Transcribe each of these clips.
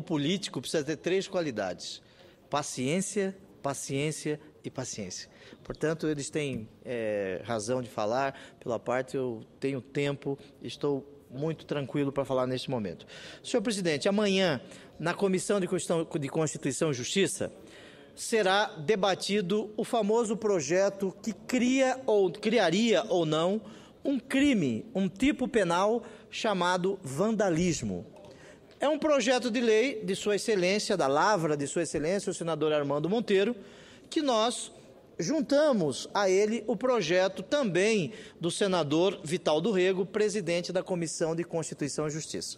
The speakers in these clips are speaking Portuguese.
O político precisa ter três qualidades: paciência, paciência e paciência. Portanto, eles têm é, razão de falar, pela parte eu tenho tempo, estou muito tranquilo para falar neste momento. Senhor presidente, amanhã, na Comissão de Constituição e Justiça, será debatido o famoso projeto que cria ou criaria ou não um crime, um tipo penal chamado vandalismo. É um projeto de lei de Sua Excelência, da Lavra de Sua Excelência, o senador Armando Monteiro, que nós juntamos a ele o projeto também do senador Vital do Rego, presidente da Comissão de Constituição e Justiça.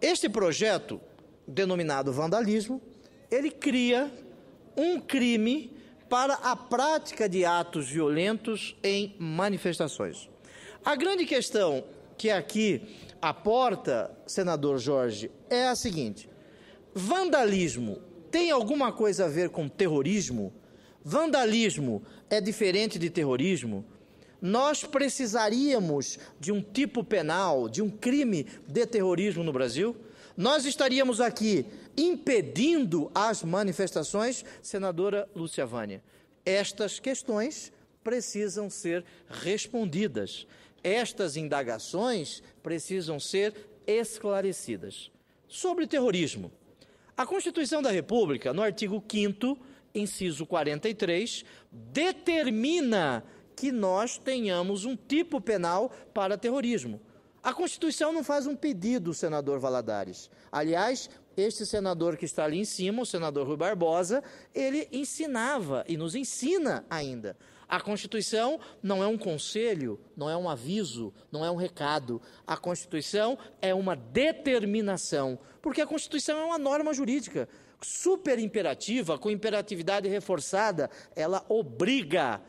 Este projeto, denominado vandalismo, ele cria um crime para a prática de atos violentos em manifestações. A grande questão que é aqui a porta, senador Jorge, é a seguinte: vandalismo tem alguma coisa a ver com terrorismo? Vandalismo é diferente de terrorismo? Nós precisaríamos de um tipo penal, de um crime de terrorismo no Brasil? Nós estaríamos aqui impedindo as manifestações, senadora Lúcia Vânia. Estas questões precisam ser respondidas estas indagações precisam ser esclarecidas. Sobre terrorismo. A Constituição da República, no artigo 5, inciso 43, determina que nós tenhamos um tipo penal para terrorismo. A Constituição não faz um pedido, senador Valadares. Aliás, este senador que está ali em cima, o senador Rui Barbosa, ele ensinava e nos ensina ainda a Constituição não é um conselho, não é um aviso, não é um recado. A Constituição é uma determinação, porque a Constituição é uma norma jurídica super imperativa, com imperatividade reforçada, ela obriga.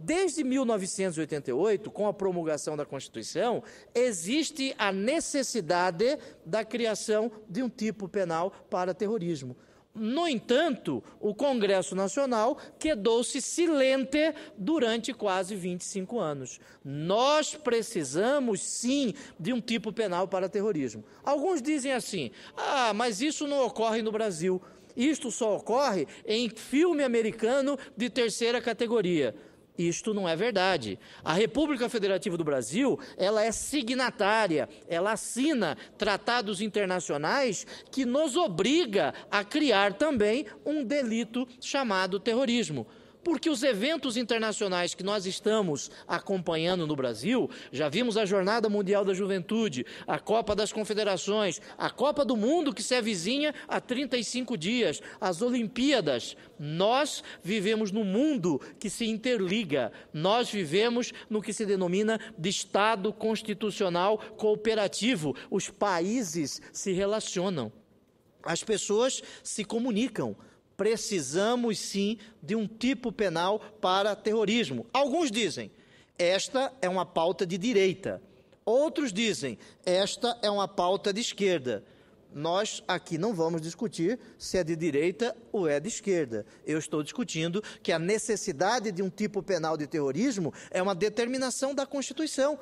Desde 1988, com a promulgação da Constituição, existe a necessidade da criação de um tipo penal para terrorismo. No entanto, o Congresso Nacional quedou-se silente durante quase 25 anos. Nós precisamos, sim, de um tipo penal para terrorismo. Alguns dizem assim: ah, mas isso não ocorre no Brasil. Isto só ocorre em filme americano de terceira categoria. Isto não é verdade. A República Federativa do Brasil, ela é signatária, ela assina tratados internacionais que nos obriga a criar também um delito chamado terrorismo. Porque os eventos internacionais que nós estamos acompanhando no Brasil, já vimos a Jornada Mundial da Juventude, a Copa das Confederações, a Copa do Mundo que se avizinha é há 35 dias, as Olimpíadas. Nós vivemos num mundo que se interliga. Nós vivemos no que se denomina de Estado constitucional cooperativo. Os países se relacionam. As pessoas se comunicam, precisamos sim de um tipo penal para terrorismo. Alguns dizem, esta é uma pauta de direita. Outros dizem, esta é uma pauta de esquerda. Nós aqui não vamos discutir se é de direita ou é de esquerda. Eu estou discutindo que a necessidade de um tipo penal de terrorismo é uma determinação da Constituição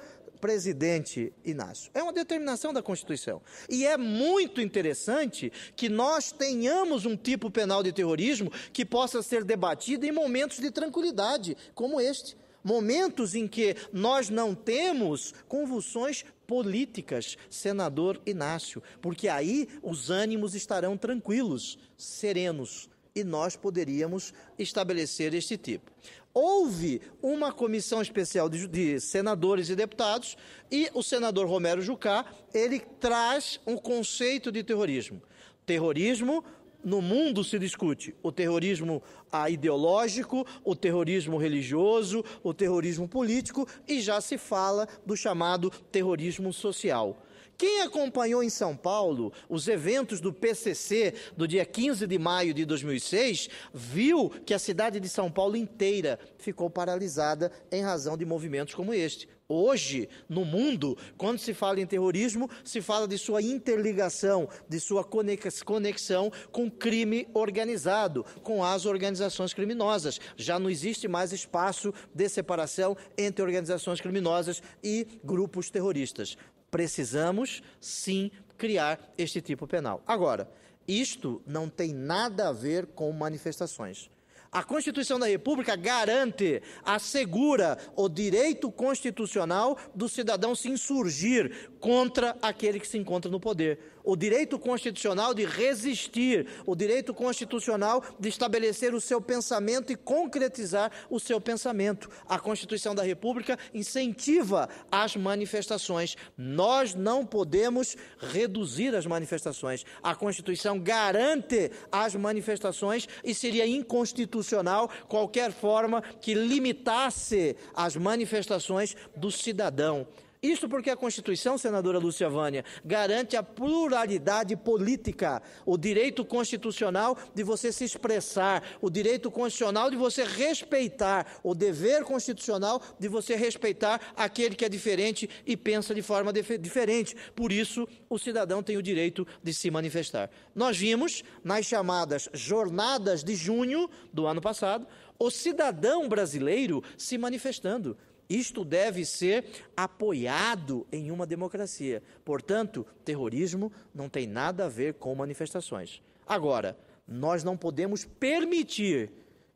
presidente Inácio. É uma determinação da Constituição. E é muito interessante que nós tenhamos um tipo penal de terrorismo que possa ser debatido em momentos de tranquilidade, como este. Momentos em que nós não temos convulsões políticas, senador Inácio, porque aí os ânimos estarão tranquilos, serenos, e nós poderíamos estabelecer este tipo houve uma comissão especial de, de, senadores e deputados e o senador Romero Jucá, ele traz um conceito de terrorismo. Terrorismo no mundo se discute o terrorismo ah, ideológico, o terrorismo religioso, o terrorismo político e já se fala do chamado terrorismo social. Quem acompanhou em São Paulo os eventos do PCC do dia 15 de maio de 2006, viu que a cidade de São Paulo inteira ficou paralisada em razão de movimentos como este. Hoje, no mundo, quando se fala em terrorismo, se fala de sua interligação, de sua conexão com crime organizado, com as organizações criminosas. Já não existe mais espaço de separação entre organizações criminosas e grupos terroristas precisamos sim criar este tipo penal. Agora, isto não tem nada a ver com manifestações. A Constituição da República garante, assegura o direito constitucional do cidadão se insurgir contra aquele que se encontra no poder o direito constitucional de resistir, o direito constitucional de estabelecer o seu pensamento e concretizar o seu pensamento. A Constituição da República incentiva as manifestações. Nós não podemos reduzir as manifestações. A Constituição garante as manifestações e seria inconstitucional qualquer forma que limitasse as manifestações do cidadão. Isso porque a Constituição, senadora Lúcia Vânia, garante a pluralidade política, o direito constitucional de você se expressar, o direito constitucional de você respeitar, o dever constitucional de você respeitar aquele que é diferente e pensa de forma diferente. Por isso, o cidadão tem o direito de se manifestar. Nós vimos nas chamadas jornadas de junho do ano passado o cidadão brasileiro se manifestando. Isto deve ser apoiado em uma democracia. Portanto, terrorismo não tem nada a ver com manifestações. Agora, nós não podemos permitir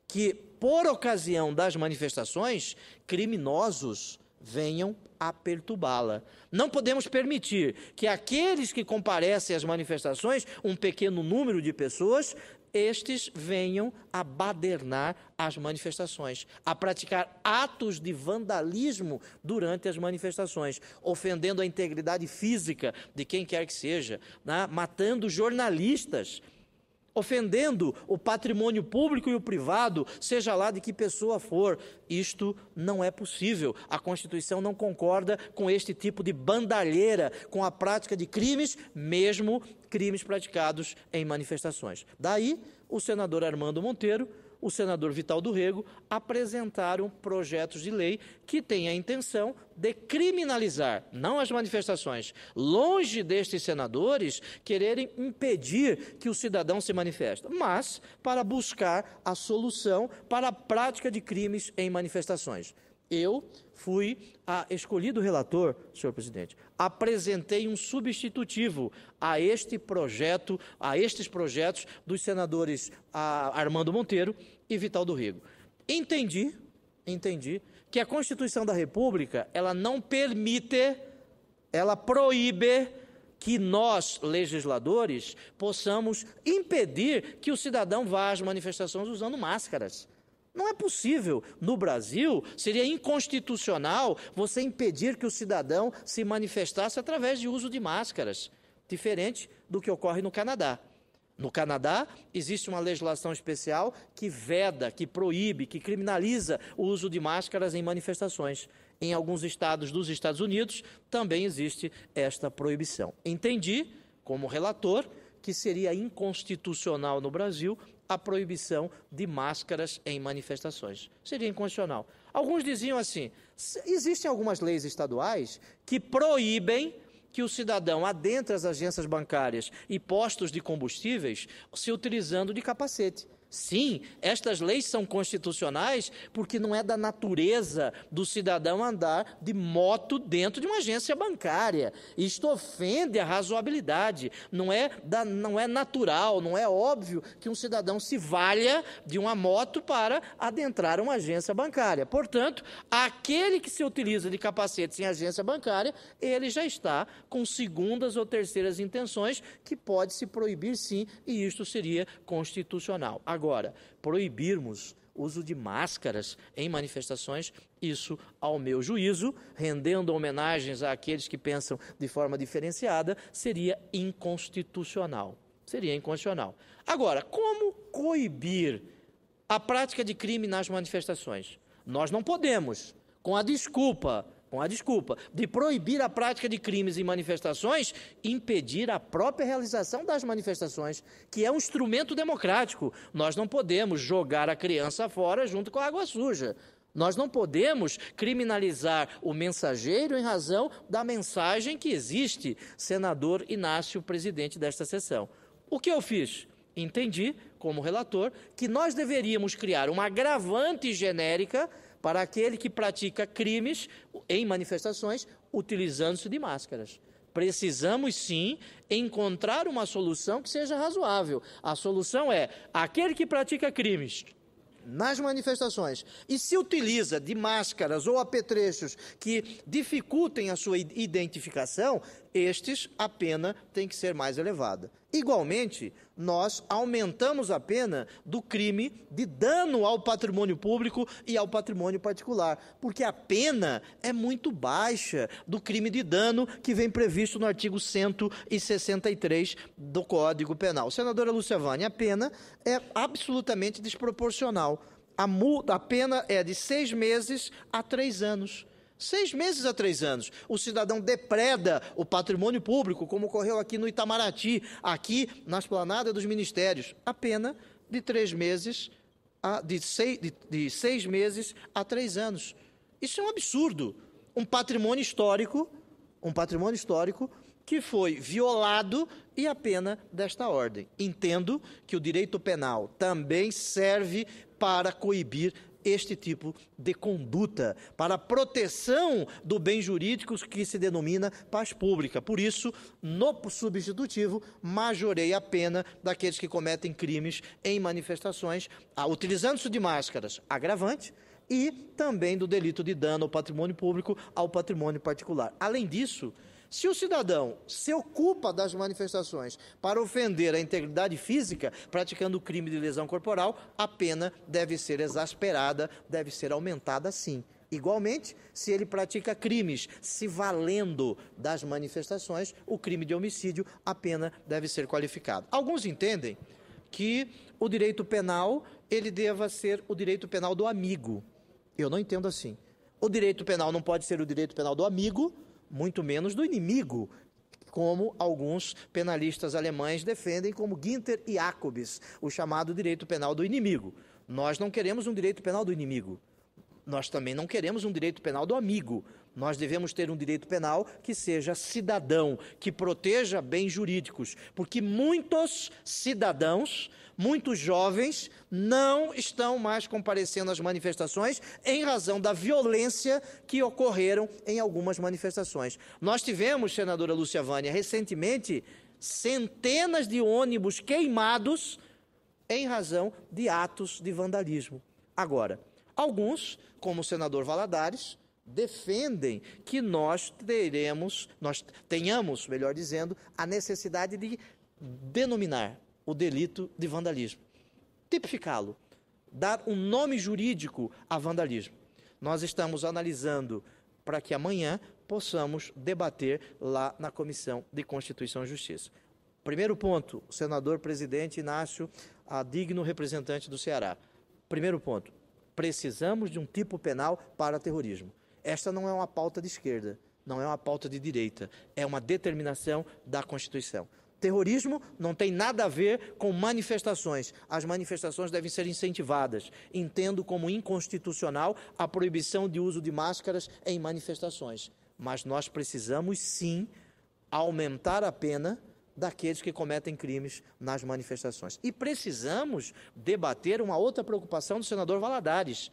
que, por ocasião das manifestações, criminosos venham a perturbá-la. Não podemos permitir que aqueles que comparecem às manifestações, um pequeno número de pessoas, estes venham a badernar as manifestações, a praticar atos de vandalismo durante as manifestações, ofendendo a integridade física de quem quer que seja, né? matando jornalistas ofendendo o patrimônio público e o privado, seja lá de que pessoa for. Isto não é possível. A Constituição não concorda com este tipo de bandalheira, com a prática de crimes, mesmo crimes praticados em manifestações. Daí, o senador Armando Monteiro o senador Vital do Rego apresentaram projetos de lei que têm a intenção de criminalizar, não as manifestações. Longe destes senadores quererem impedir que o cidadão se manifeste, mas para buscar a solução para a prática de crimes em manifestações. Eu fui a, escolhido relator, senhor presidente, apresentei um substitutivo a este projeto, a estes projetos dos senadores a, Armando Monteiro e Vital do Rigo. Entendi, entendi que a Constituição da República, ela não permite, ela proíbe que nós, legisladores, possamos impedir que o cidadão vá às manifestações usando máscaras. Não é possível. No Brasil, seria inconstitucional você impedir que o cidadão se manifestasse através de uso de máscaras, diferente do que ocorre no Canadá. No Canadá, existe uma legislação especial que veda, que proíbe, que criminaliza o uso de máscaras em manifestações. Em alguns estados dos Estados Unidos também existe esta proibição. Entendi, como relator, que seria inconstitucional no Brasil a proibição de máscaras em manifestações. Seria inconstitucional. Alguns diziam assim: existem algumas leis estaduais que proíbem que o cidadão adentre as agências bancárias e postos de combustíveis se utilizando de capacete. Sim, estas leis são constitucionais porque não é da natureza do cidadão andar de moto dentro de uma agência bancária. Isto ofende a razoabilidade. Não é, da, não é natural, não é óbvio que um cidadão se valha de uma moto para adentrar uma agência bancária. Portanto, aquele que se utiliza de capacete em agência bancária, ele já está com segundas ou terceiras intenções que pode se proibir sim, e isto seria constitucional. Agora, proibirmos uso de máscaras em manifestações, isso, ao meu juízo, rendendo homenagens àqueles que pensam de forma diferenciada, seria inconstitucional. Seria inconstitucional. Agora, como coibir a prática de crime nas manifestações? Nós não podemos, com a desculpa com a desculpa de proibir a prática de crimes e manifestações, impedir a própria realização das manifestações, que é um instrumento democrático. Nós não podemos jogar a criança fora junto com a água suja. Nós não podemos criminalizar o mensageiro em razão da mensagem que existe, senador Inácio, presidente desta sessão. O que eu fiz? Entendi, como relator, que nós deveríamos criar uma agravante genérica para aquele que pratica crimes em manifestações utilizando-se de máscaras. Precisamos sim encontrar uma solução que seja razoável. A solução é aquele que pratica crimes nas manifestações e se utiliza de máscaras ou apetrechos que dificultem a sua identificação, estes a pena tem que ser mais elevada. Igualmente, nós aumentamos a pena do crime de dano ao patrimônio público e ao patrimônio particular, porque a pena é muito baixa do crime de dano que vem previsto no artigo 163 do Código Penal. Senadora Luciavani, a pena é absolutamente desproporcional. A, a pena é de seis meses a três anos. Seis meses a três anos. O cidadão depreda o patrimônio público, como ocorreu aqui no Itamaraty, aqui na esplanada dos ministérios. A pena de três meses, a, de, seis, de, de seis meses a três anos. Isso é um absurdo. Um patrimônio histórico, um patrimônio histórico que foi violado e a pena desta ordem. Entendo que o direito penal também serve para coibir este tipo de conduta para a proteção do bem jurídico que se denomina paz pública. Por isso, no substitutivo, majorei a pena daqueles que cometem crimes em manifestações, utilizando-se de máscaras agravante e também do delito de dano ao patrimônio público, ao patrimônio particular. Além disso, se o cidadão se ocupa das manifestações para ofender a integridade física, praticando crime de lesão corporal, a pena deve ser exasperada, deve ser aumentada sim. Igualmente, se ele pratica crimes se valendo das manifestações, o crime de homicídio, a pena deve ser qualificada. Alguns entendem que o direito penal ele deva ser o direito penal do amigo. Eu não entendo assim. O direito penal não pode ser o direito penal do amigo, muito menos do inimigo, como alguns penalistas alemães defendem, como Ginter e Jacobs, o chamado direito penal do inimigo. Nós não queremos um direito penal do inimigo. Nós também não queremos um direito penal do amigo. Nós devemos ter um direito penal que seja cidadão, que proteja bens jurídicos, porque muitos cidadãos, muitos jovens, não estão mais comparecendo às manifestações em razão da violência que ocorreram em algumas manifestações. Nós tivemos, senadora Lúcia Vânia, recentemente, centenas de ônibus queimados em razão de atos de vandalismo. Agora, alguns, como o senador Valadares, defendem que nós teremos, nós tenhamos, melhor dizendo, a necessidade de denominar o delito de vandalismo, tipificá-lo, dar um nome jurídico a vandalismo. Nós estamos analisando para que amanhã possamos debater lá na Comissão de Constituição e Justiça. Primeiro ponto, senador presidente Inácio, a digno representante do Ceará. Primeiro ponto, precisamos de um tipo penal para terrorismo. Esta não é uma pauta de esquerda, não é uma pauta de direita, é uma determinação da Constituição. Terrorismo não tem nada a ver com manifestações. As manifestações devem ser incentivadas. Entendo como inconstitucional a proibição de uso de máscaras em manifestações. Mas nós precisamos sim aumentar a pena daqueles que cometem crimes nas manifestações. E precisamos debater uma outra preocupação do senador Valadares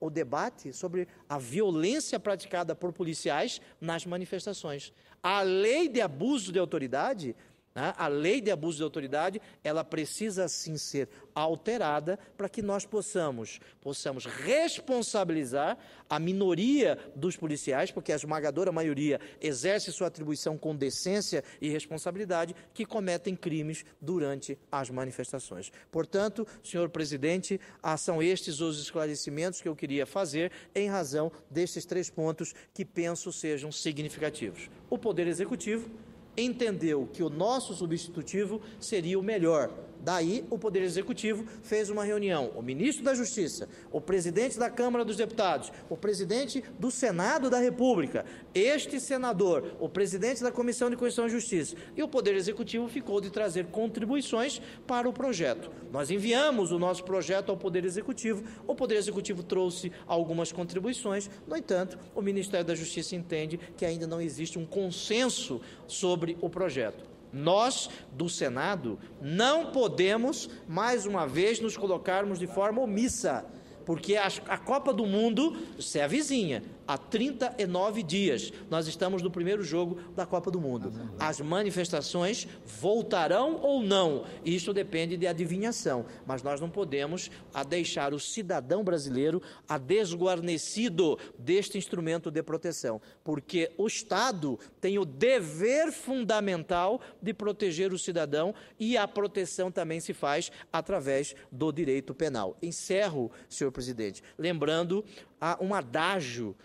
o debate sobre a violência praticada por policiais nas manifestações. A lei de abuso de autoridade né? A lei de abuso de autoridade, ela precisa sim ser alterada para que nós possamos, possamos responsabilizar a minoria dos policiais, porque a esmagadora maioria exerce sua atribuição com decência e responsabilidade, que cometem crimes durante as manifestações. Portanto, senhor presidente, ah, são estes os esclarecimentos que eu queria fazer em razão destes três pontos que penso sejam significativos. O Poder Executivo entendeu que o nosso substitutivo seria o melhor, Daí o Poder Executivo fez uma reunião. O ministro da Justiça, o presidente da Câmara dos Deputados, o presidente do Senado da República, este senador, o presidente da Comissão de Constituição e Justiça. E o Poder Executivo ficou de trazer contribuições para o projeto. Nós enviamos o nosso projeto ao Poder Executivo, o Poder Executivo trouxe algumas contribuições, no entanto, o Ministério da Justiça entende que ainda não existe um consenso sobre o projeto. Nós, do Senado, não podemos, mais uma vez, nos colocarmos de forma omissa, porque a, Copa do Mundo, se é a vizinha, a 39 dias. Nós estamos no primeiro jogo da Copa do Mundo. As manifestações voltarão ou não? Isso depende de adivinhação, mas nós não podemos deixar o cidadão brasileiro a desguarnecido deste instrumento de proteção, porque o Estado tem o dever fundamental de proteger o cidadão e a proteção também se faz através do direito penal. Encerro, senhor presidente, lembrando a um adágio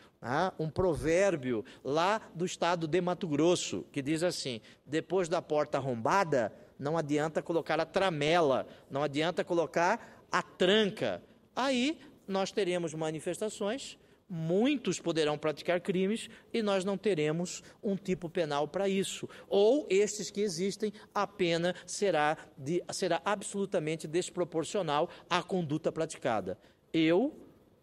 um provérbio lá do estado de Mato Grosso, que diz assim: depois da porta arrombada, não adianta colocar a tramela, não adianta colocar a tranca. Aí nós teremos manifestações, muitos poderão praticar crimes e nós não teremos um tipo penal para isso. Ou estes que existem, a pena será, de, será absolutamente desproporcional à conduta praticada. Eu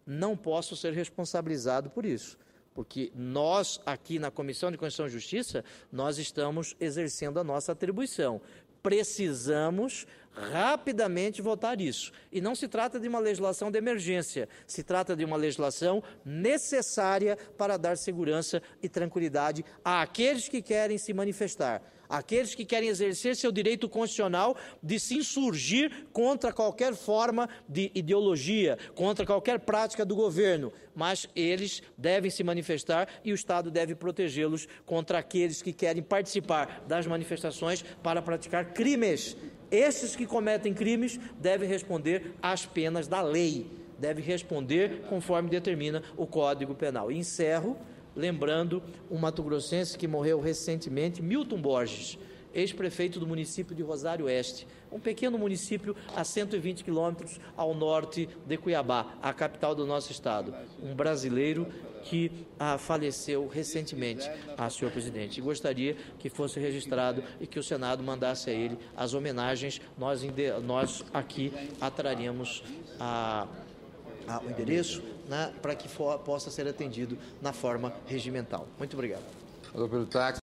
não posso ser responsabilizado por isso. Porque nós, aqui na Comissão de Constituição e Justiça, nós estamos exercendo a nossa atribuição. Precisamos rapidamente votar isso. E não se trata de uma legislação de emergência, se trata de uma legislação necessária para dar segurança e tranquilidade àqueles que querem se manifestar aqueles que querem exercer seu direito constitucional de se insurgir contra qualquer forma de ideologia, contra qualquer prática do governo, mas eles devem se manifestar e o Estado deve protegê-los contra aqueles que querem participar das manifestações para praticar crimes. Esses que cometem crimes devem responder às penas da lei, devem responder conforme determina o Código Penal. encerro lembrando um Mato Grossense que morreu recentemente, Milton Borges, ex-prefeito do município de Rosário Oeste, um pequeno município a 120 quilômetros ao norte de Cuiabá, a capital do nosso estado. Um brasileiro que ah, faleceu recentemente, ah, senhor presidente. Gostaria que fosse registrado e que o Senado mandasse a ele as homenagens. Nós, nós aqui atraríamos a. Ah, a, o endereço né, para que for, possa ser atendido na forma regimental. Muito obrigado.